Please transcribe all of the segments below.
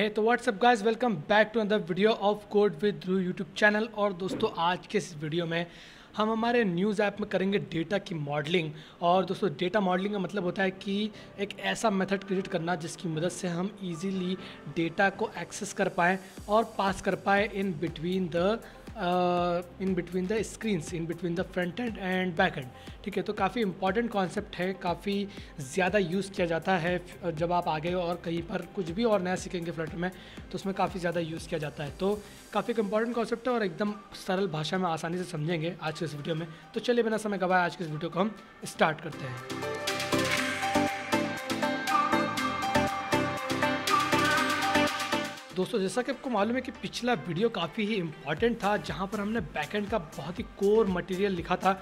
है hey, तो what's up guys welcome back to another video of code with Dhruv YouTube channel और दोस्तों आज के इस वीडियो में हम हमारे न्यूज़ ऐप में करेंगे डेटा की मॉडलिंग और दोस्तों डेटा मॉडलिंग का मतलब होता है कि एक ऐसा मेथड क्रिएट करना जिसकी मदद से हम इजीली डेटा को एक्सेस कर पाएँ और पास कर पाए in between the in between the screens in between the front end and back end ठीक है तो काफ़ी इंपॉर्टेंट कॉन्सेप्ट है काफ़ी ज़्यादा यूज़ किया जाता है जब आप आगे और कहीं पर कुछ भी और नया सीखेंगे फ्लटर में तो उसमें काफ़ी ज़्यादा यूज़ किया जाता है तो काफ़ी एक इंपॉर्टेंट कॉन्सेप्ट है और एकदम सरल भाषा में आसानी से समझेंगे आज के इस वीडियो में तो चलिए बिना समय गवाया आज के इस वीडियो को हम स्टार्ट करते हैं दोस्तों जैसा कि आपको मालूम है कि पिछला वीडियो काफ़ी ही इंपॉर्टेंट था जहां पर हमने बैकएंड का बहुत ही कोर मटेरियल लिखा था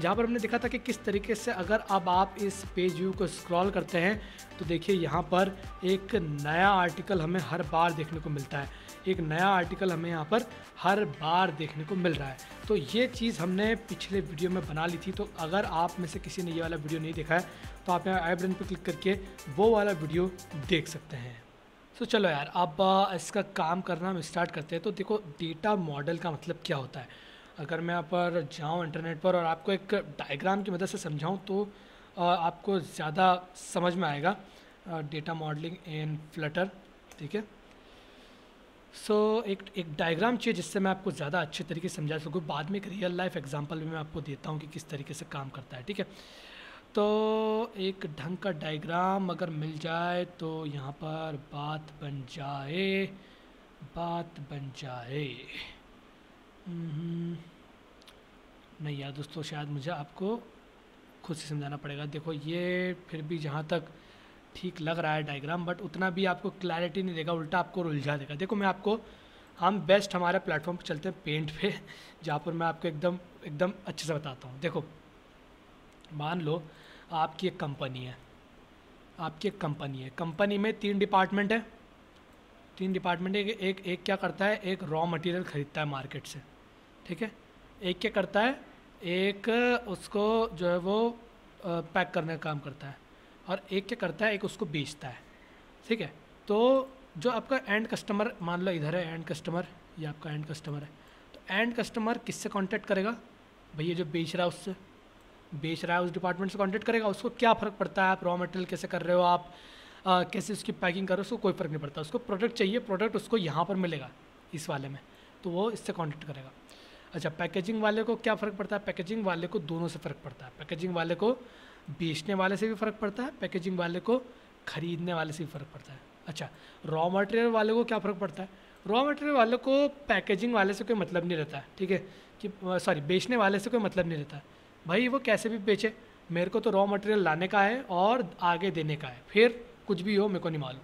जहां पर हमने देखा था कि किस तरीके से अगर अब आप इस पेज व्यू को स्क्रॉल करते हैं तो देखिए यहां पर एक नया आर्टिकल हमें हर बार देखने को मिलता है एक नया आर्टिकल हमें यहाँ पर हर बार देखने को मिल रहा है तो ये चीज़ हमने पिछले वीडियो में बना ली थी तो अगर आप में से किसी ने ये वाला वीडियो नहीं देखा है तो आप यहाँ आई बटन पर क्लिक करके वो वाला वीडियो देख सकते हैं सो so, चलो यार अब इसका काम करना हम स्टार्ट करते हैं तो देखो डेटा मॉडल का मतलब क्या होता है अगर मैं यहाँ पर जाऊँ इंटरनेट पर और आपको एक डायग्राम की मदद से समझाऊँ तो आपको ज़्यादा समझ में आएगा डेटा मॉडलिंग इन फ्लटर ठीक है सो so, एक एक डायग्राम चाहिए जिससे मैं आपको ज़्यादा अच्छे तरीके से समझा सकूँ बाद में एक रियल लाइफ एग्जाम्पल भी मैं आपको देता हूँ कि किस तरीके से काम करता है ठीक है तो एक ढंग का डायग्राम अगर मिल जाए तो यहाँ पर बात बन जाए बात बन जाए हम्म, नहीं यार दोस्तों शायद मुझे आपको खुद से समझाना पड़ेगा देखो ये फिर भी जहाँ तक ठीक लग रहा है डायग्राम बट उतना भी आपको क्लैरिटी नहीं देगा उल्टा आपको उलझा देगा देखो मैं आपको हम बेस्ट हमारे प्लेटफॉर्म पर चलते हैं पेंट पे जहाँ पर मैं आपको एकदम एकदम अच्छे से बताता हूँ देखो मान लो आपकी एक कंपनी है आपकी एक कंपनी है कंपनी में तीन डिपार्टमेंट है तीन डिपार्टमेंट एक एक एक क्या करता है एक रॉ मटेरियल ख़रीदता है मार्केट से ठीक है एक क्या करता है एक उसको जो है वो पैक करने का काम करता है और एक क्या करता है एक उसको बेचता है ठीक है तो जो आपका एंड कस्टमर मान लो इधर है एंड कस्टमर ये आपका एंड कस्टमर है तो एंड कस्टमर किससे कांटेक्ट करेगा भैया जो बेच रहा है उससे बेच रहा है उस डिपार्टमेंट से कॉन्टेक्ट करेगा उसको क्या फ़र्क पड़ता है आप रॉ मटेरियल कैसे कर रहे हो आप आ, कैसे उसकी पैकिंग कर रहे हो उसको कोई फ़र्क नहीं पड़ता उसको प्रोडक्ट चाहिए प्रोडक्ट उसको यहाँ पर मिलेगा इस वाले में तो वो इससे कॉन्टेक्ट करेगा अच्छा पैकेजिंग वाले को क्या फ़र्क पड़ता है पैकेजिंग वाले को दोनों से फ़र्क पड़ता है पैकेजिंग वाले को बेचने वाले से भी फ़र्क पड़ता है पैकेजिंग वाले को ख़रीदने वाले से भी फ़र्क पड़ता है अच्छा रॉ मटेरियल वाले को क्या फ़र्क पड़ता है रॉ मटेरियल वाले को पैकेजिंग वाले से कोई मतलब नहीं रहता है ठीक है कि सॉरी बेचने वाले से कोई मतलब नहीं रहता है भाई वो कैसे भी बेचे मेरे को तो रॉ मटेरियल लाने का है और आगे देने का है फिर कुछ भी हो मेरे को नहीं मालूम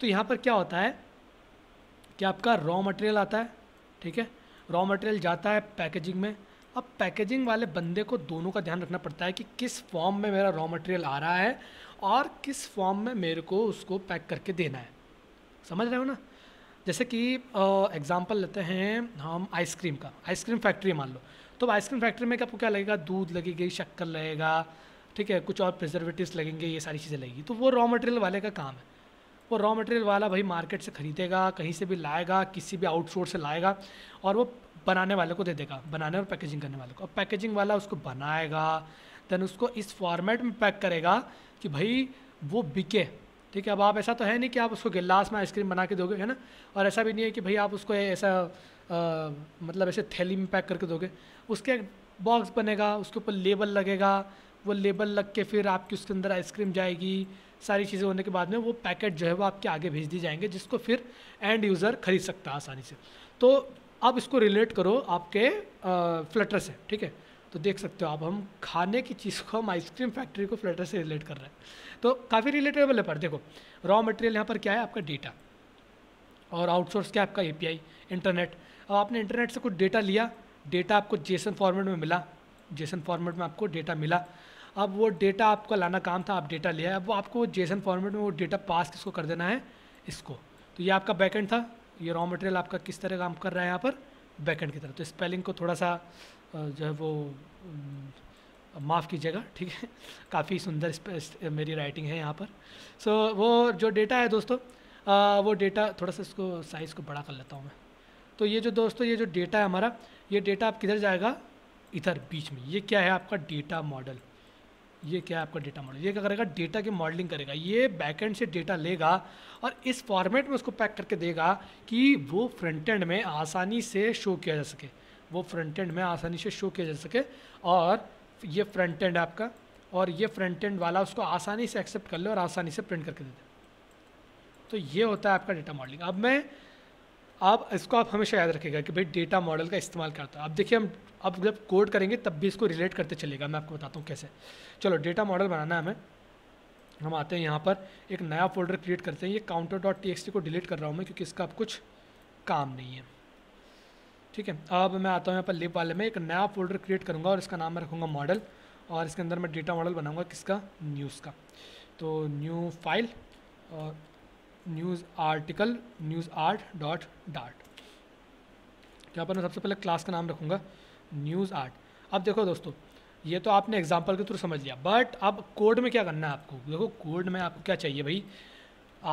तो यहाँ पर क्या होता है कि आपका रॉ मटेरियल आता है ठीक है रॉ मटेरियल जाता है पैकेजिंग में अब पैकेजिंग वाले बंदे को दोनों का ध्यान रखना पड़ता है कि किस फॉर्म में मेरा रॉ मटेरियल आ रहा है और किस फॉर्म में मेरे को उसको पैक करके देना है समझ रहे हो ना जैसे कि एग्ज़ाम्पल लेते हैं हम आइसक्रीम का आइसक्रीम फैक्ट्री मान लो तो अब आइसक्रीम फैक्ट्री में आपको क्या लगेगा दूध लगेगी शक्कर लगेगा ठीक है कुछ और प्रिजर्वेटिव लगेंगे ये सारी चीज़ें लगेगी तो वो रॉ मटेरियल वाले का काम है वो रॉ मटेरियल वाला भाई मार्केट से ख़रीदेगा कहीं से भी लाएगा किसी भी आउटसोर्स से लाएगा और वो बनाने वाले को दे देगा बनाने और पैकेजिंग करने वाले को और पैकेजिंग वाला उसको बनाएगा देन उसको इस फॉर्मेट में पैक करेगा कि भाई वो बिके ठीक है अब आप ऐसा तो है नहीं कि आप उसको गिलास में आइसक्रीम बना के दोगे है ना और ऐसा भी नहीं है कि भाई आप उसको ऐसा मतलब ऐसे थैली में पैक करके दोगे उसके एक बॉक्स बनेगा उसके ऊपर लेबल लगेगा वो लेबल लग के फिर आपकी उसके अंदर आइसक्रीम जाएगी सारी चीज़ें होने के बाद में वो पैकेट जो है वो आपके आगे भेज दिए जाएंगे जिसको फिर एंड यूज़र खरीद सकता है आसानी से तो आप इसको रिलेट करो आपके फ्लटर से ठीक है तो देख सकते हो आप हम खाने की चीज़ को हम आइसक्रीम फैक्ट्री को फ्लटर से रिलेट कर रहे हैं तो काफ़ी रिलेटेबल है पर देखो रॉ मटेरियल यहाँ पर क्या है आपका डेटा और आउटसोर्स क्या है आपका ए इंटरनेट अब आपने इंटरनेट से कुछ डेटा लिया डेटा आपको जेसन फॉर्मेट में मिला जेसन फॉर्मेट में आपको डेटा मिला अब वो डेटा आपका लाना काम था आप डेटा लिया अब वो आपको जेसन फॉर्मेट में वो डेटा पास किसको कर देना है इसको तो ये आपका बैकेंड था ये रॉ मटेरियल आपका किस तरह काम कर रहा है यहाँ पर बैकेंड की तरफ तो स्पेलिंग को थोड़ा सा जो है वो माफ़ कीजिएगा ठीक है काफ़ी सुंदर मेरी राइटिंग है यहाँ पर सो so, वो जो डेटा है दोस्तों आ, वो डेटा थोड़ा सा इसको साइज़ को बड़ा कर लेता हूँ मैं तो ये जो दोस्तों ये जो डेटा है हमारा ये डेटा आप किधर जाएगा इधर बीच में ये क्या है आपका डेटा मॉडल ये क्या है आपका डेटा मॉडल ये क्या करेगा डेटा की मॉडलिंग करेगा ये बैकएंड से डेटा लेगा और इस फॉर्मेट में उसको पैक करके देगा कि वो फ्रंट एंड में आसानी से शो किया जा सके वो फ्रंट एंड में आसानी से शो किया जा सके और ये फ्रंट एंड आपका और ये फ्रंट एंड वाला उसको आसानी से एक्सेप्ट कर ले और आसानी से प्रिंट करके दे दे तो ये होता है आपका डेटा मॉडलिंग अब मैं आप इसको आप हमेशा याद रखेगा कि भाई डेटा मॉडल का इस्तेमाल करता है आप देखिए हम अब जब कोड करेंगे तब भी इसको रिलेट करते चलेगा मैं आपको बताता हूँ कैसे चलो डेटा मॉडल बनाना है हमें हम आते हैं यहाँ पर एक नया फोल्डर क्रिएट करते हैं ये काउंटर डॉट टी को डिलीट कर रहा हूँ मैं क्योंकि इसका अब कुछ काम नहीं है ठीक है अब मैं आता हूँ यहाँ पर लिप वाले में एक नया फोल्डर क्रिएट करूँगा और इसका नाम मैं रखूँगा मॉडल और इसके अंदर मैं डेटा मॉडल बनाऊँगा किसका न्यूज़ का तो न्यू फाइल और news article news art dot dot यहाँ पर मैं सबसे पहले क्लास का नाम रखूँगा न्यूज़ आर्ट अब देखो दोस्तों ये तो आपने एग्जाम्पल के थ्रू समझ लिया बट अब कोड में क्या करना है आपको देखो कोड में आपको क्या चाहिए भाई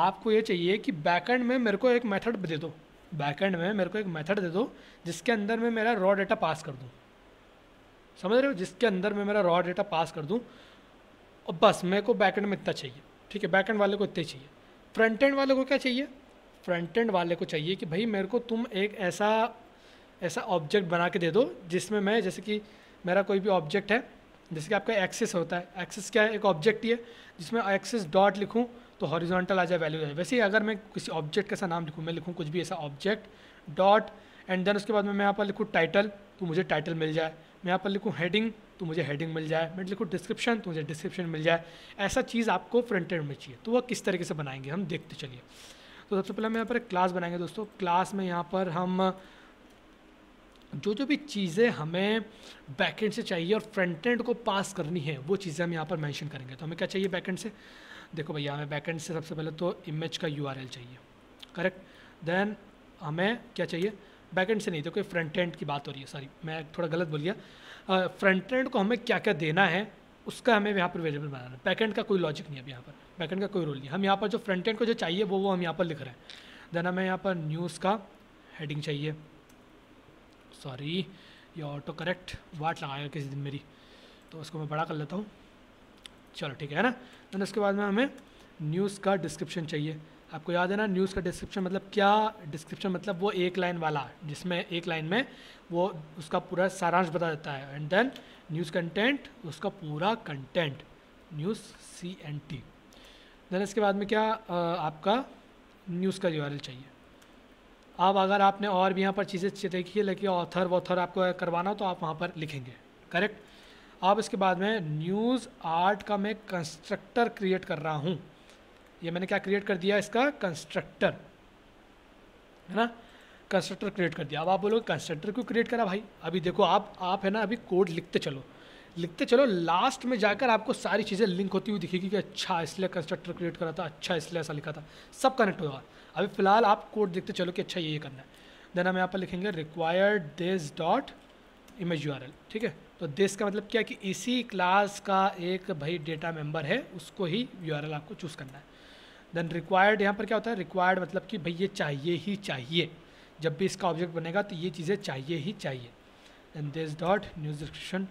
आपको ये चाहिए कि बैकेंड में मेरे को एक मेथड दे दो बैकेंड में मेरे को एक मेथड दे दो जिसके अंदर में मेरा रॉ डेटा पास कर दूँ समझ रहे हो जिसके अंदर में मेरा रॉ डेटा पास कर दूँ और बस मेरे को बैकेंड में इतना चाहिए ठीक है बैकेंड वाले को इतना चाहिए फ्रंट एंड वाले को क्या चाहिए फ्रंट एंड वाले को चाहिए कि भाई मेरे को तुम एक ऐसा ऐसा ऑब्जेक्ट बना के दे दो जिसमें मैं जैसे कि मेरा कोई भी ऑब्जेक्ट है जैसे कि आपका एक्सेस होता है एक्सेस क्या है एक ऑब्जेक्ट ही है जिसमें एक्सेस डॉट लिखूँ तो हॉरिजॉन्टल आ जाए वैल्यू आ जाए वैसे ही अगर मैं किसी ऑब्जेक्ट का सा नाम लिखूँ मैं लिखूँ कुछ भी ऐसा ऑब्जेक्ट डॉट एंड देन उसके बाद में मैं यहाँ पर लिखूँ टाइटल तो मुझे टाइटल मिल जाए मैं यहाँ पर लिखूँ हेडिंग तो मुझे हेडिंग मिल जाए मैं लिखूँ डिस्क्रिप्शन तो मुझे डिस्क्रिप्शन मिल जाए ऐसा चीज़ आपको फ्रंट एंड में चाहिए तो वह किस तरीके से बनाएंगे हम देखते चलिए तो सबसे पहले हम यहाँ पर एक क्लास बनाएंगे दोस्तों क्लास में यहाँ पर हम जो जो भी चीज़ें हमें बैकेंड से चाहिए और फ्रंट एंड को पास करनी है वो चीज़ें हम यहाँ पर मैंशन करेंगे तो हमें क्या चाहिए बैकेंड से देखो भैया हमें बैकेंड से सबसे पहले तो इमेज का यू चाहिए करेक्ट देन हमें क्या चाहिए बैक एंड से नहीं देखो फ्रंट एंड की बात हो रही है सॉरी मैं थोड़ा गलत बोल गया फ्रंट एंड को हमें क्या क्या देना है उसका हमें यहाँ पर अवेलेबल बनाना है बैकेंड का कोई लॉजिक नहीं है यहाँ पर बैकेंड का कोई रोल नहीं हम यहाँ पर जो फ्रंट एंड को जो चाहिए वो वो हम यहाँ पर लिख रहे हैं देन हमें यहाँ पर न्यूज़ का हेडिंग चाहिए सॉरी ये ऑटो करेक्ट वाट लगाएगा किसी दिन मेरी तो उसको मैं बड़ा कर लेता हूँ चलो ठीक है ना देन उसके बाद में हमें न्यूज़ का डिस्क्रिप्शन चाहिए आपको याद है ना न्यूज़ का डिस्क्रिप्शन मतलब क्या डिस्क्रिप्शन मतलब वो एक लाइन वाला जिसमें एक लाइन में वो उसका पूरा सारांश बता देता है एंड देन न्यूज़ कंटेंट उसका पूरा content news C N T then इसके बाद में क्या आपका न्यूज़ का यू चाहिए अब अगर आपने और भी यहाँ पर चीज़ें देखी है लेकिन ऑथर वॉथर आपको करवाना हो तो आप वहाँ पर लिखेंगे करेक्ट अब इसके बाद में न्यूज़ आर्ट का मैं कंस्ट्रक्टर क्रिएट कर रहा हूँ ये मैंने क्या क्रिएट कर दिया इसका कंस्ट्रक्टर है ना कंस्ट्रक्टर क्रिएट कर दिया अब आप बोलोगे कंस्ट्रक्टर क्यों क्रिएट करा भाई अभी देखो आप आप है ना अभी कोड लिखते चलो लिखते चलो लास्ट में जाकर आपको सारी चीज़ें लिंक होती हुई दिखेगी कि अच्छा इसलिए कंस्ट्रक्टर क्रिएट करा था अच्छा इसलिए ऐसा लिखा था सब कनेक्ट होगा अभी फिलहाल आप कोड देखते चलो कि अच्छा ये ये करना है देन हम यहाँ पर लिखेंगे required this dot image U ठीक है तो दिस का मतलब क्या है कि इसी क्लास का एक भाई डेटा मेम्बर है उसको ही यू आपको चूज़ करना है देन रिक्वायर्ड यहाँ पर क्या होता है रिक्वायर्ड मतलब कि भाई ये चाहिए ही चाहिए जब भी इसका ऑब्जेक्ट बनेगा तो ये चीज़ें चाहिए ही चाहिए then this dot news description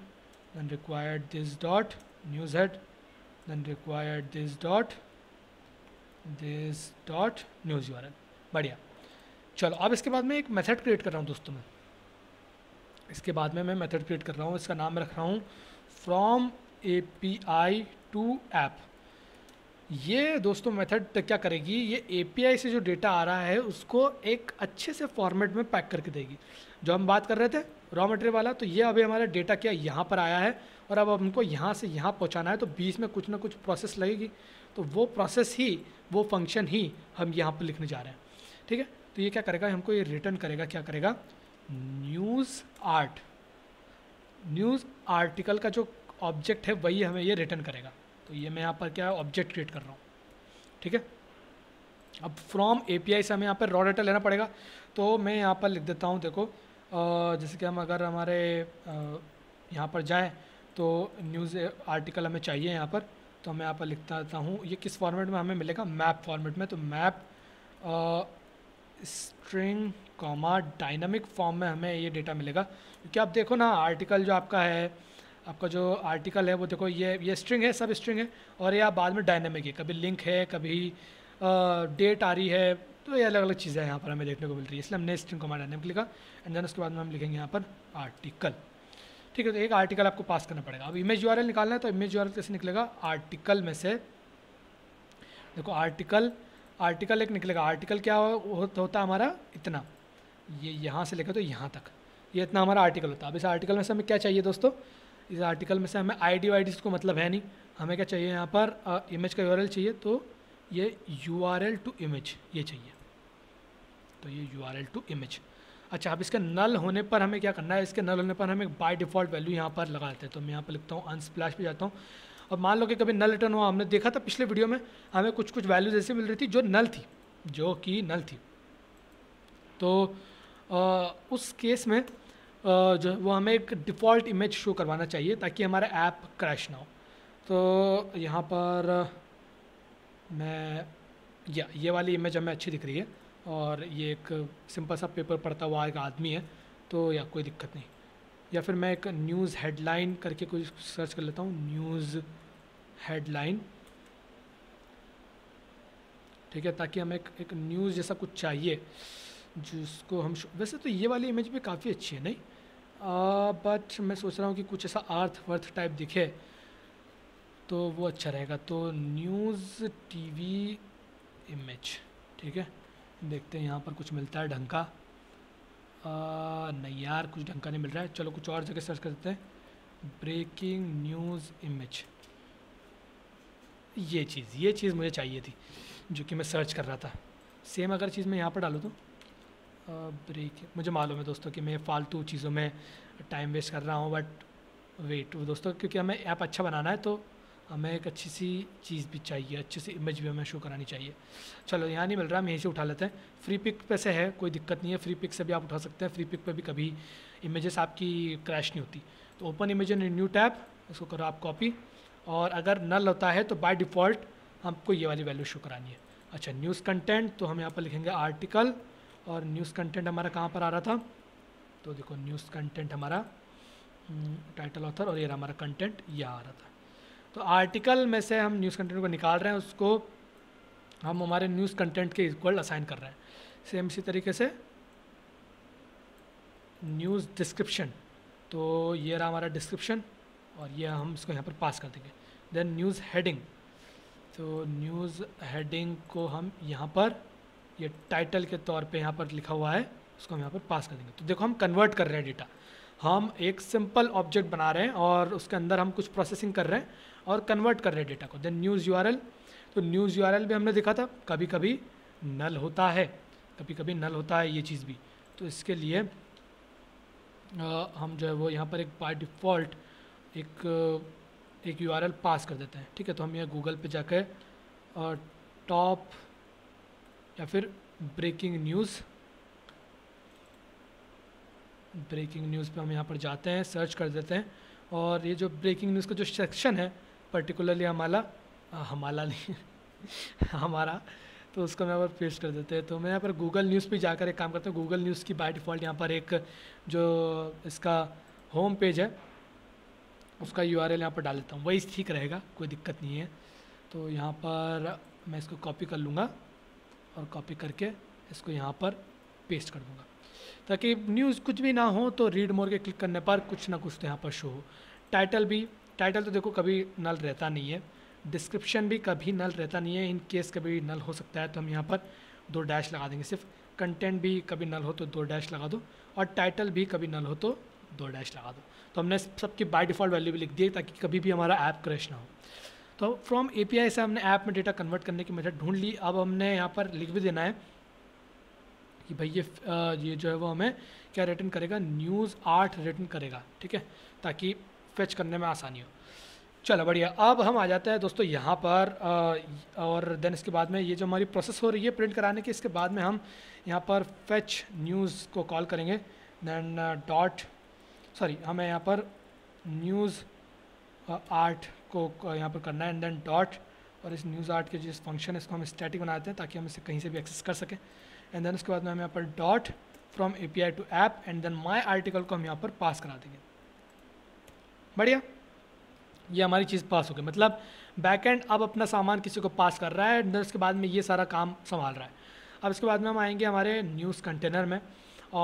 then required this dot news head then required this dot this dot news U बढ़िया चलो अब इसके बाद मैं एक मेथड क्रिएट कर रहा हूँ दोस्तों में इसके बाद में मैं मेथड क्रिएट कर रहा हूँ इसका नाम रख रहा हूँ from A P I to ऐप ये दोस्तों मेथड क्या करेगी ये एपीआई से जो डेटा आ रहा है उसको एक अच्छे से फॉर्मेट में पैक करके देगी जो हम बात कर रहे थे रॉ मटेरियल वाला तो ये अभी हमारा डेटा क्या यहाँ पर आया है और अब हमको यहाँ से यहाँ पहुँचाना है तो बीच में कुछ ना कुछ प्रोसेस लगेगी तो वो प्रोसेस ही वो फंक्शन ही हम यहाँ पर लिखने जा रहे हैं ठीक है तो ये क्या करेगा हमको ये रिटर्न करेगा क्या करेगा न्यूज़ आर्ट न्यूज़ आर्टिकल का जो ऑब्जेक्ट है वही हमें ये रिटर्न करेगा तो ये मैं यहाँ पर क्या ऑब्जेक्ट क्रिएट कर रहा हूँ ठीक है अब फ्रॉम ए से हमें यहाँ पर रॉ डाटा लेना पड़ेगा तो मैं यहाँ पर लिख देता हूँ देखो जैसे कि हम अगर हमारे यहाँ पर जाएँ तो न्यूज़ आर्टिकल हमें चाहिए यहाँ पर तो मैं यहाँ पर लिखता देता हूँ ये किस फॉर्मेट में हमें मिलेगा मैप फॉर्मेट में तो map string comma dynamic form में हमें ये डेटा मिलेगा क्योंकि आप देखो ना आर्टिकल जो आपका है आपका जो आर्टिकल है वो देखो ये ये स्ट्रिंग है सब स्ट्रिंग है और ये आप बाद में डायनेमिक है कभी लिंक है कभी डेट आ रही है तो ये अलग अलग चीज़ें यहाँ पर हमें देखने को मिल रही है इसलिए हमने स्ट्रिंग को हमारा डायनेमिक लिखा एंड देन उसके बाद में हम लिखेंगे यहाँ पर आर्टिकल ठीक है तो एक आर्टिकल आपको पास करना पड़ेगा अब इमेज यूआरएल निकालना है तो इमेज यूआरएल कैसे निकलेगा आर्टिकल में से देखो आर्टिकल आर्टिकल एक निकलेगा आर्टिकल क्या हो, होता है हमारा इतना ये यहाँ से लेकर तो यहाँ तक ये इतना हमारा आर्टिकल होता है अब इस आर्टिकल में से हमें क्या चाहिए दोस्तों इस आर्टिकल में से हमें आई डी वाई डी को मतलब है नहीं हमें क्या चाहिए यहाँ पर इमेज का यू चाहिए तो ये U R L to image ये चाहिए तो ये U R L to image अच्छा अब इसके नल होने पर हमें क्या करना है इसके नल होने पर हमें बाय डिफ़ॉल्ट वैल्यू यहाँ पर लगा देते हैं तो मैं यहाँ पर लिखता हूँ अनस्प्लैश पे जाता हूँ अब मान लो कि कभी नल रिटर्न हुआ हमने देखा था पिछले वीडियो में हमें कुछ कुछ वैल्यूज ऐसी मिल रही थी जो नल थी जो कि नल थी तो आ, उस केस में जो है वो हमें एक डिफ़ॉल्ट इमेज शो करवाना चाहिए ताकि हमारा ऐप क्रैश ना हो तो यहाँ पर मैं या ये वाली इमेज हमें अच्छी दिख रही है और ये एक सिंपल सा पेपर पढ़ता हुआ एक आदमी है तो या कोई दिक्कत नहीं या फिर मैं एक न्यूज़ हेडलाइन करके कुछ सर्च कर लेता हूँ न्यूज़ हेडलाइन ठीक है ताकि हमें एक, एक न्यूज़ जैसा कुछ चाहिए जिसको हम वैसे तो ये वाली इमेज भी काफ़ी अच्छी है नहीं बट uh, मैं सोच रहा हूँ कि कुछ ऐसा आर्थ वर्थ टाइप दिखे तो वो अच्छा रहेगा तो न्यूज़ टीवी इमेज ठीक है देखते हैं यहाँ पर कुछ मिलता है ढंग का uh, नहीं यार कुछ ढंग का नहीं मिल रहा है चलो कुछ और जगह सर्च कर देते हैं ब्रेकिंग न्यूज़ इमेज ये चीज़ ये चीज़ मुझे चाहिए थी जो कि मैं सर्च कर रहा था सेम अगर चीज़ मैं यहाँ पर डालूँ तो ब्रेक है मुझे मालूम है दोस्तों कि मैं फालतू चीज़ों में टाइम वेस्ट कर रहा हूँ बट वेट दोस्तों क्योंकि हमें ऐप अच्छा बनाना है तो हमें एक अच्छी सी चीज़ भी चाहिए अच्छी सी इमेज भी हमें शो करानी चाहिए चलो यहाँ नहीं मिल रहा हम यहीं से उठा लेते हैं फ्री पिक पे से है कोई दिक्कत नहीं है फ्री पिक से भी आप उठा सकते हैं फ्री पिक पे भी कभी इमेजेस आपकी क्रैश नहीं होती तो open image in new tab इसको करो आप कॉपी और अगर नल होता है तो बाई डिफ़ॉल्ट हमको ये वाली वैल्यू शो करानी है अच्छा न्यूज़ कंटेंट तो हम यहाँ पर लिखेंगे आर्टिकल और न्यूज़ कंटेंट हमारा कहाँ पर आ रहा था तो देखो न्यूज़ कंटेंट हमारा टाइटल हम्म, ऑथर और ये रहा हमारा कंटेंट यह आ रहा था तो आर्टिकल में से हम न्यूज़ कंटेंट को निकाल रहे हैं उसको हम हमारे न्यूज़ कंटेंट के इक्वल असाइन कर रहे हैं सेम इसी तरीके से न्यूज़ डिस्क्रिप्शन तो ये रहा हमारा डिस्क्रिप्शन और ये हम इसको यहाँ पर पास कर देंगे देन न्यूज़ हेडिंग तो न्यूज़ हेडिंग को हम यहाँ पर ये टाइटल के तौर पे यहाँ पर लिखा हुआ है उसको हम यहाँ पर पास कर देंगे तो देखो हम कन्वर्ट कर रहे हैं डेटा हम एक सिंपल ऑब्जेक्ट बना रहे हैं और उसके अंदर हम कुछ प्रोसेसिंग कर रहे हैं और कन्वर्ट कर रहे हैं डेटा को देन न्यूज़ यू तो न्यूज़ यू भी हमने देखा था कभी कभी नल होता है कभी कभी नल होता है ये चीज़ भी तो इसके लिए आ, हम जो है वो यहाँ पर एक बाई डिफ़ॉल्ट एक एक यू पास कर देते हैं ठीक है तो हम यहाँ गूगल पे जाकर टॉप या फिर ब्रेकिंग न्यूज़ ब्रेकिंग न्यूज़ पे हम यहाँ पर जाते हैं सर्च कर देते हैं और ये जो ब्रेकिंग न्यूज़ का जो सेक्शन है पर्टिकुलरली हमारा हमारा नहीं हमारा तो उसको हम यहाँ पर पेस्ट कर देते हैं तो मैं यहाँ पर गूगल न्यूज़ पे जाकर एक काम करता हूँ गूगल न्यूज़ की बाय डिफ़ॉल्ट यहाँ पर एक जो इसका होम पेज है उसका यू आर एल यहाँ पर डाल देता हूँ वही ठीक रहेगा कोई दिक्कत नहीं है तो यहाँ पर मैं इसको कॉपी कर लूँगा और कॉपी करके इसको यहाँ पर पेस्ट कर दूँगा ताकि न्यूज़ कुछ भी ना हो तो रीड मोर के क्लिक करने पर कुछ ना कुछ तो यहाँ पर शो हो टाइटल भी टाइटल तो देखो कभी नल रहता नहीं है डिस्क्रिप्शन भी कभी नल रहता नहीं है इन केस कभी नल हो सकता है तो हम यहाँ पर दो डैश लगा देंगे सिर्फ कंटेंट भी कभी नल हो तो दो डैश लगा दो और टाइटल भी कभी नल हो तो दो डैश लगा दो तो हमने सबकी बाई डिफ़ॉल्ट वैल्यू भी लिख दी ताकि कभी भी हमारा ऐप क्रैश ना हो तो फ्रॉम ए से हमने ऐप में डेटा कन्वर्ट करने की मेथड ढूंढ ली अब हमने यहाँ पर लिख भी देना है कि भाई ये ये जो है वो हमें क्या रिटर्न करेगा न्यूज़ आर्ट रिटर्न करेगा ठीक है ताकि फेच करने में आसानी हो चलो बढ़िया अब हम आ जाते हैं दोस्तों यहाँ पर और देन इसके बाद में ये जो हमारी प्रोसेस हो रही है प्रिंट कराने की इसके बाद में हम यहाँ पर फेच न्यूज़ को कॉल करेंगे दैन डॉट सॉरी हमें यहाँ पर न्यूज़ आर्ट को यहाँ पर करना है एंड देन डॉट और इस न्यूज़ आर्ट के जिस फंक्शन है इसको हम स्टैटिक बनाते हैं ताकि हम इसे कहीं से भी एक्सेस कर सकें एंड देन उसके बाद में हम यहाँ पर dot from A P I to app and then my article को हम यहाँ पर पास करा देंगे बढ़िया ये हमारी चीज़ पास हो गई मतलब बैकएंड अब अपना सामान किसी को पास कर रहा है एंड उसके बाद में ये सारा काम संभाल रहा है अब इसके बाद में हम आएंगे हमारे न्यूज़ कंटेनर में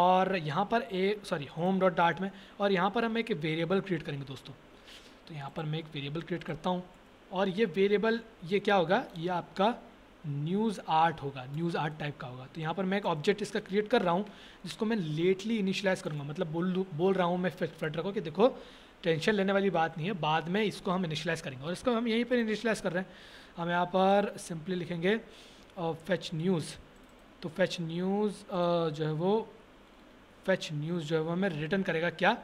और यहाँ पर uh sorry home dot dot में और यहाँ पर हम एक वेरिएबल क्रिएट करेंगे दोस्तों तो यहाँ पर मैं एक वेरिएबल क्रिएट करता हूँ और ये वेरिएबल ये क्या होगा ये आपका न्यूज़ आर्ट होगा न्यूज़ आर्ट टाइप का होगा तो यहाँ पर मैं एक ऑब्जेक्ट इसका क्रिएट कर रहा हूँ जिसको मैं लेटली इनिशलाइज करूँगा मतलब बोल बोल रहा हूँ मैं फेडर को कि देखो टेंशन लेने वाली बात नहीं है बाद में इसको हम इनिशलाइज करेंगे और इसको हम यहीं पर इनिशलाइज कर रहे हैं हम यहाँ पर सिंपली लिखेंगे फैच न्यूज़ तो फैच न्यूज़ जो है वो फैच न्यूज़ जो है वो हमें रिटर्न करेगा क्या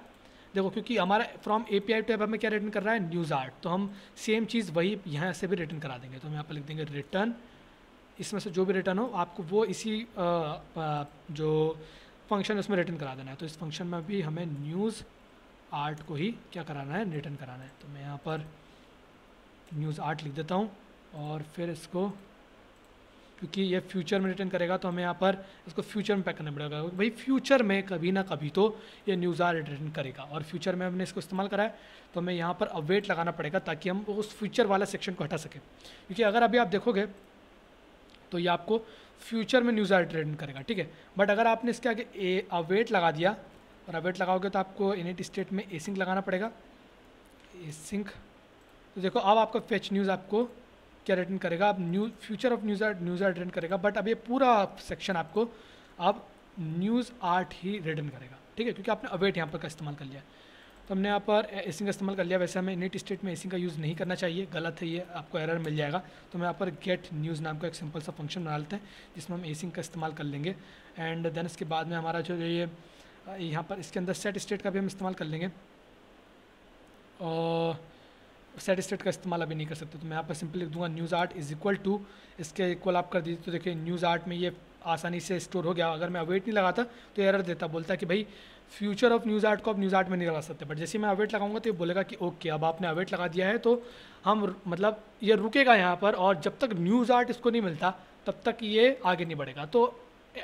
देखो क्योंकि हमारा फ्रॉम ए पी आई टू एप हमें क्या रिटर्न कर रहा है न्यूज़ आर्ट तो हम सेम चीज़ वही यहाँ से भी रिटर्न करा देंगे तो हम यहाँ पर लिख देंगे रिटर्न इसमें से जो भी रिटर्न हो आपको वो इसी आ, आ, जो फंक्शन उसमें रिटर्न करा देना है तो इस फंक्शन में भी हमें न्यूज़ आर्ट को ही क्या कराना है रिटर्न कराना है तो मैं यहाँ पर न्यूज़ आर्ट लिख देता हूँ और फिर इसको क्योंकि ये फ्यूचर में रिटर्न करेगा तो हमें यहाँ पर इसको फ्यूचर में पैक करना पड़ेगा भाई फ्यूचर में कभी ना कभी तो ये न्यूज़ आर रिटर्न करेगा और फ्यूचर में हमने इसको इस्तेमाल करा है तो हमें यहाँ पर अवेट लगाना पड़ेगा ताकि हम उस फ्यूचर वाला सेक्शन को हटा सकें क्योंकि अगर अभी आप देखोगे तो ये आपको फ्यूचर में न्यूज़ आर रिटर्न करेगा ठीक है बट अगर आपने इसके आगे ए अवेट लगा दिया और अवेट लगाओगे तो आपको इनिट स्टेट में एसिंक लगाना पड़ेगा एसिंक तो देखो अब आपका फेच न्यूज़ आपको क्या रिटर्न करेगा आप news future of news art news art return करेगा बट अब ये पूरा सेक्शन आपको आप न्यूज़ आर्ट ही रिटर्न करेगा ठीक है क्योंकि आपने अवेट यहाँ पर का इस्तेमाल कर लिया तो हमने यहाँ पर एसिंग का इस्तेमाल कर लिया वैसे हमें नेट स्टेट में एसिंग का यूज़ नहीं करना चाहिए गलत है ये आपको एरर मिल जाएगा तो हम यहाँ पर गेट न्यूज़ नाम का एक सिंपल सा फंक्शन बना लेते हैं जिसमें हम एसिंग का इस्तेमाल कर लेंगे एंड देन इसके बाद में हमारा जो ये यहाँ पर इसके अंदर सेट स्टेट का भी हम इस्तेमाल कर लेंगे और सेट स्टेट का इस्तेमाल अभी नहीं कर सकते तो मैं यहाँ पर सिंपल लिख दूंगा news art is equal to इसके इक्वल आप कर दीजिए तो देखिए न्यूज़ आर्ट में ये आसानी से स्टोर हो गया अगर मैं अवेट नहीं लगाता तो एरर देता बोलता कि भाई फ्यूचर ऑफ न्यूज़ आर्ट को आप न्यूज़ आर्ट में नहीं लगा सकते बट जैसे मैं अवेट लगाऊंगा तो ये बोलेगा कि ओके अब आपने अवेट लगा दिया है तो हम मतलब ये रुकेगा यहाँ पर और जब तक न्यूज़ आर्ट इसको नहीं मिलता तब तक ये आगे नहीं बढ़ेगा तो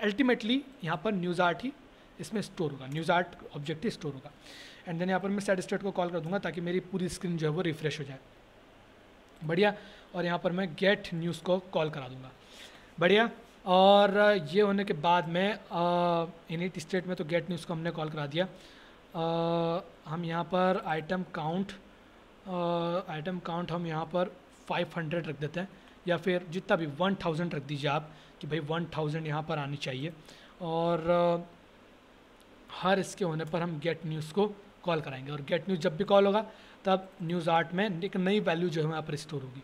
अल्टीमेटली यहाँ पर न्यूज़ आर्ट ही इसमें स्टोर होगा न्यूज़ आर्ट ऑब्जेक्ट ही स्टोर होगा एंड देन यहाँ पर मैं सेट स्टेट को कॉल कर दूंगा ताकि मेरी पूरी स्क्रीन जो है वो रिफ्रेश हो जाए बढ़िया और यहाँ पर मैं गेट न्यूज़ को कॉल करा दूंगा बढ़िया और ये होने के बाद में इनिट स्टेट में तो गेट न्यूज़ को हमने कॉल करा दिया आ, हम यहाँ पर आइटम काउंट आइटम काउंट हम यहाँ पर 500 रख देते हैं या फिर जितना भी 1000 रख दीजिए आप कि भाई 1000 थाउजेंड यहाँ पर आनी चाहिए और आ, हर इसके होने पर हम गेट न्यूज़ को कॉल कराएंगे और गेट न्यूज़ जब भी कॉल होगा तब न्यूज़ आर्ट में एक नई वैल्यू जो है वहाँ पर स्टोर होगी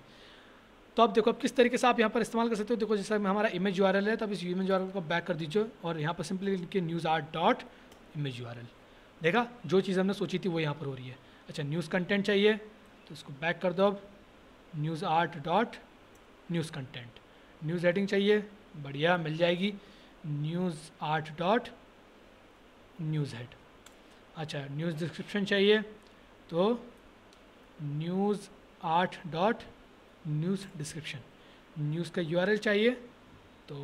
तो आप देखो अब किस तरीके से आप यहाँ पर इस्तेमाल कर सकते हो देखो जैसे हमारा इमेज यू है तो इस इमेज यू को बैक कर दीजिए और यहाँ पर सिंपली लिखिए news art dot image U देखा जो चीज़ हमने सोची थी वो यहाँ पर हो रही है अच्छा न्यूज़ कंटेंट चाहिए तो इसको बैक कर दो अब news art dot news content news heading चाहिए बढ़िया मिल जाएगी news art dot news head अच्छा न्यूज़ डिस्क्रिप्शन चाहिए तो न्यूज़ आठ डॉट न्यूज़ डिस्क्रिप्शन न्यूज़ का यू चाहिए तो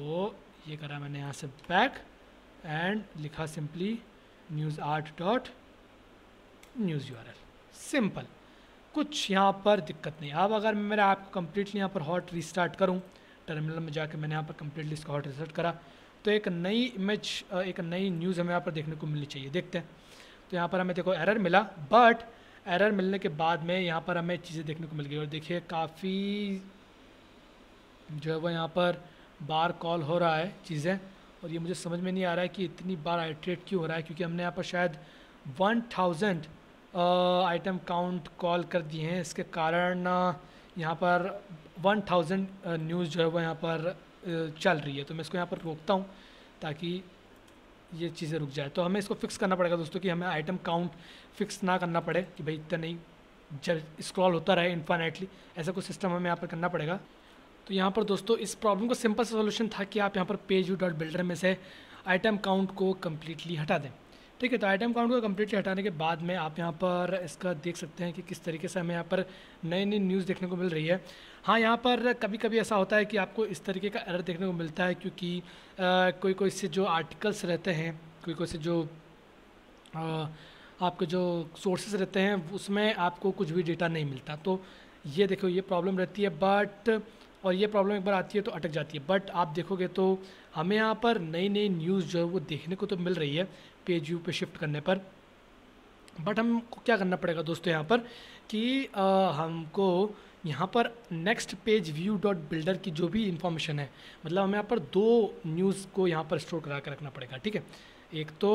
ये करा मैंने यहाँ से बैक एंड लिखा simply news art dot news यू सिंपल कुछ यहाँ पर दिक्कत नहीं अब अगर मैं मेरा ऐप कम्प्लीटली यहाँ पर हॉट रिस्टार्ट करूँ टर्मिनल में जाके मैंने यहाँ पर कम्प्लीटली इसका हॉट रिस्टार्ट करा तो एक नई इमेज एक नई न्यूज़ हमें यहाँ पर देखने को मिलनी चाहिए देखते हैं तो यहाँ पर हमें देखो एरर मिला बट एरर मिलने के बाद में यहाँ पर हमें चीज़ें देखने को मिल गई और देखिए काफ़ी जो है वो यहाँ पर बार कॉल हो रहा है चीज़ें और ये मुझे समझ में नहीं आ रहा है कि इतनी बार आइट्रेट क्यों हो रहा है क्योंकि हमने यहाँ पर शायद one thousand item count call कर दिए हैं इसके कारण यहाँ पर वन थाउजेंड न्यूज़ जो है वो यहाँ पर चल रही है तो मैं इसको यहाँ पर रोकता हूँ ताकि ये चीज़ें रुक जाए तो हमें इसको फिक्स करना पड़ेगा दोस्तों कि हमें आइटम काउंट फिक्स ना करना पड़े कि भाई इतना नहीं जब स्क्रॉल होता रहे इन्फानाइटली ऐसा कुछ सिस्टम हमें यहाँ पर करना पड़ेगा तो यहाँ पर दोस्तों इस प्रॉब्लम का सिंपल सोल्यूशन था कि आप यहाँ पर पेज यू डॉट बिल्डर में से आइटम काउंट को कम्प्लीटली हटा दें ठीक है तो आइटम काउंट को कम्प्लीटली हटाने के बाद में आप यहाँ पर इसका देख सकते हैं कि किस तरीके से हमें यहाँ पर नई नई न्यूज़ देखने को मिल रही है हाँ यहाँ पर कभी कभी ऐसा होता है कि आपको इस तरीके का एरर देखने को मिलता है क्योंकि आ, कोई कोई से जो आर्टिकल्स रहते हैं कोई कोई से जो आ, आपके जो सोर्सेज रहते हैं उसमें आपको कुछ भी डेटा नहीं मिलता तो ये देखो ये प्रॉब्लम रहती है बट और ये प्रॉब्लम एक बार आती है तो अटक जाती है बट आप देखोगे तो हमें यहाँ पर नई नई न्यूज़ जो है वो देखने को तो मिल रही है पेज व्यू पे शिफ्ट करने पर बट हमको क्या करना पड़ेगा दोस्तों यहाँ पर कि आ, हमको यहाँ पर next page view dot builder की जो भी इंफॉर्मेशन है मतलब हमें यहाँ पर दो न्यूज़ को यहाँ पर स्टोर करा कर रखना पड़ेगा ठीक है एक तो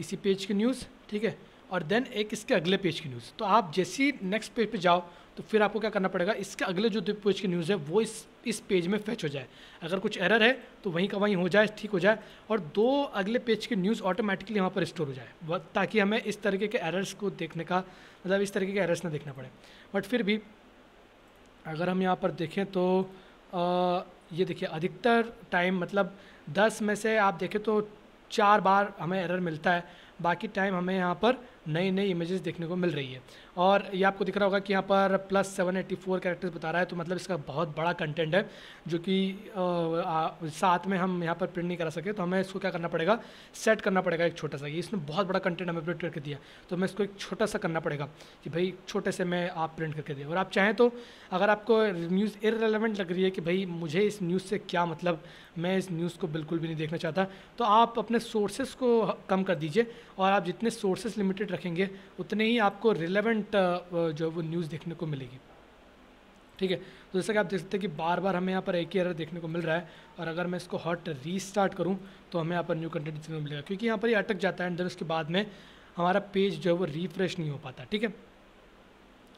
इसी पेज की न्यूज़ ठीक है और देन एक इसके अगले पेज की न्यूज़ तो आप जैसी नेक्स्ट पेज पे जाओ तो फिर आपको क्या करना पड़ेगा इसके अगले जो द्वीप पेज की न्यूज़ है वो इस इस पेज में फैच हो जाए अगर कुछ एरर है तो वहीं का वहीं हो जाए ठीक हो जाए और दो अगले पेज की न्यूज़ ऑटोमेटिकली यहाँ पर स्टोर हो जाए ताकि हमें इस तरीके के एरर्स को देखने का मतलब इस तरीके के एरर्स ना देखना पड़े बट फिर भी अगर हम यहाँ पर देखें तो आ, ये देखिए अधिकतर टाइम मतलब दस में से आप देखें तो चार बार हमें एरर मिलता है बाकी टाइम हमें यहाँ पर नई नई इमेजेस देखने को मिल रही है और ये आपको दिख रहा होगा कि यहाँ पर plus seven eighty four characters बता रहा है तो मतलब इसका बहुत बड़ा कंटेंट है जो कि साथ में हम यहाँ पर प्रिंट नहीं करा सके तो हमें इसको क्या करना पड़ेगा सेट करना पड़ेगा एक छोटा सा ये इसमें बहुत बड़ा कंटेंट हमें प्रिंट करके दिया तो हमें इसको एक छोटा सा करना पड़ेगा कि भाई छोटे से मैं आप प्रिंट करके दें और आप चाहें तो अगर आपको न्यूज़ इरेलीवेंट लग रही है कि भाई मुझे इस न्यूज़ से क्या मतलब मैं इस न्यूज़ को बिल्कुल भी नहीं देखना चाहता तो आप अपने सोर्सेस को कम कर दीजिए और आप जितने सोर्सेस लिमिटेड रखेंगे उतने ही आपको रिलेवेंट जो है वो न्यूज़ देखने को मिलेगी ठीक है तो जैसा कि आप देख सकते हैं कि बार बार हमें यहाँ पर एक ही एरर देखने को मिल रहा है और अगर मैं इसको हॉट रीस्टार्ट करूँ तो हमें यहाँ पर न्यू कंटेंट देखने को मिलेगा क्योंकि यहाँ पर ये अटक जाता है एंड उसके बाद में हमारा पेज जो है वो रिफ्रेश नहीं हो पाता ठीक है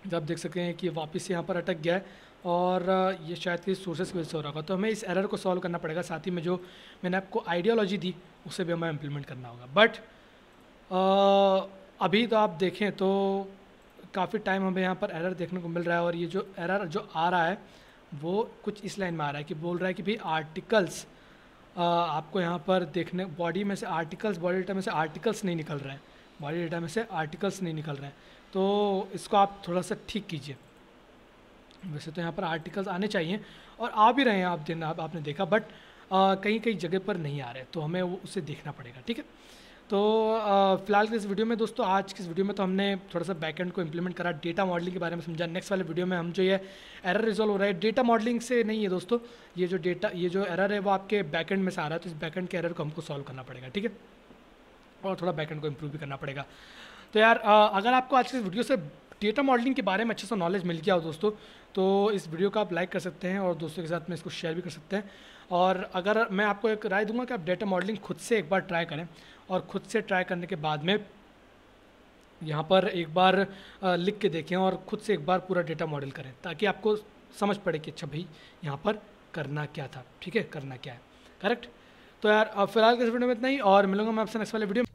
जब आप देख सकते हैं कि वापस यहाँ पर अटक गया है और ये शायद किसी सोर्सेज की वजह से हो रहा होगा तो हमें इस एरर को सॉल्व करना पड़ेगा साथ ही में जो मैंने आपको आइडियोलॉजी दी उसे भी हमें इम्प्लीमेंट करना होगा बट अभी तो आप देखें तो काफ़ी टाइम हमें यहाँ पर एरर देखने को मिल रहा है और ये जो एरर जो आ रहा है वो कुछ इस लाइन में आ रहा है कि बोल रहा है कि भाई आर्टिकल्स आपको यहाँ पर देखने बॉडी में से आर्टिकल्स बॉडी डेटा में से आर्टिकल्स नहीं निकल रहे हैं बॉडी डेटा में से आर्टिकल्स नहीं निकल रहे हैं तो इसको आप थोड़ा सा ठीक कीजिए वैसे तो यहाँ पर आर्टिकल्स आने चाहिए और आ भी रहे हैं आप दिन आप, आपने देखा बट कहीं कहीं जगह पर नहीं आ रहे तो हमें वो उसे देखना पड़ेगा ठीक है तो फिलहाल के इस वीडियो में दोस्तों आज की इस वीडियो में तो हमने थोड़ा सा बैकएंड को इंप्लीमेंट करा डेटा मॉडलिंग के बारे में समझा नेक्स्ट वाले वीडियो में हम जो ये एरर रिजोल्व हो रहा है डेटा मॉडलिंग से नहीं है दोस्तों ये जो डेटा ये जो एरर है वो आपके बैकेंड में से आ रहा है तो इस बैकेंड के एरर को हमको सॉल्व करना पड़ेगा ठीक है और थोड़ा बैकेंड को इम्प्रूव भी करना पड़ेगा तो यार अगर आपको आज की इस वीडियो से डेटा मॉडलिंग के बारे में अच्छे से नॉलेज मिल गया हो दोस्तों तो इस वीडियो को आप लाइक कर सकते हैं और दोस्तों के साथ में इसको शेयर भी कर सकते हैं और अगर मैं आपको एक राय दूंगा कि आप डेटा मॉडलिंग खुद से एक बार ट्राई करें और खुद से ट्राई करने के बाद में यहाँ पर एक बार लिख के देखें और खुद से एक बार पूरा डेटा मॉडल करें ताकि आपको समझ पड़े कि अच्छा भाई यहाँ पर करना क्या था ठीक है करना क्या है करेक्ट तो यार फिलहाल के इस वीडियो में इतना ही और मिलूंगा मैं आपसे नेक्स्ट वाले वीडियो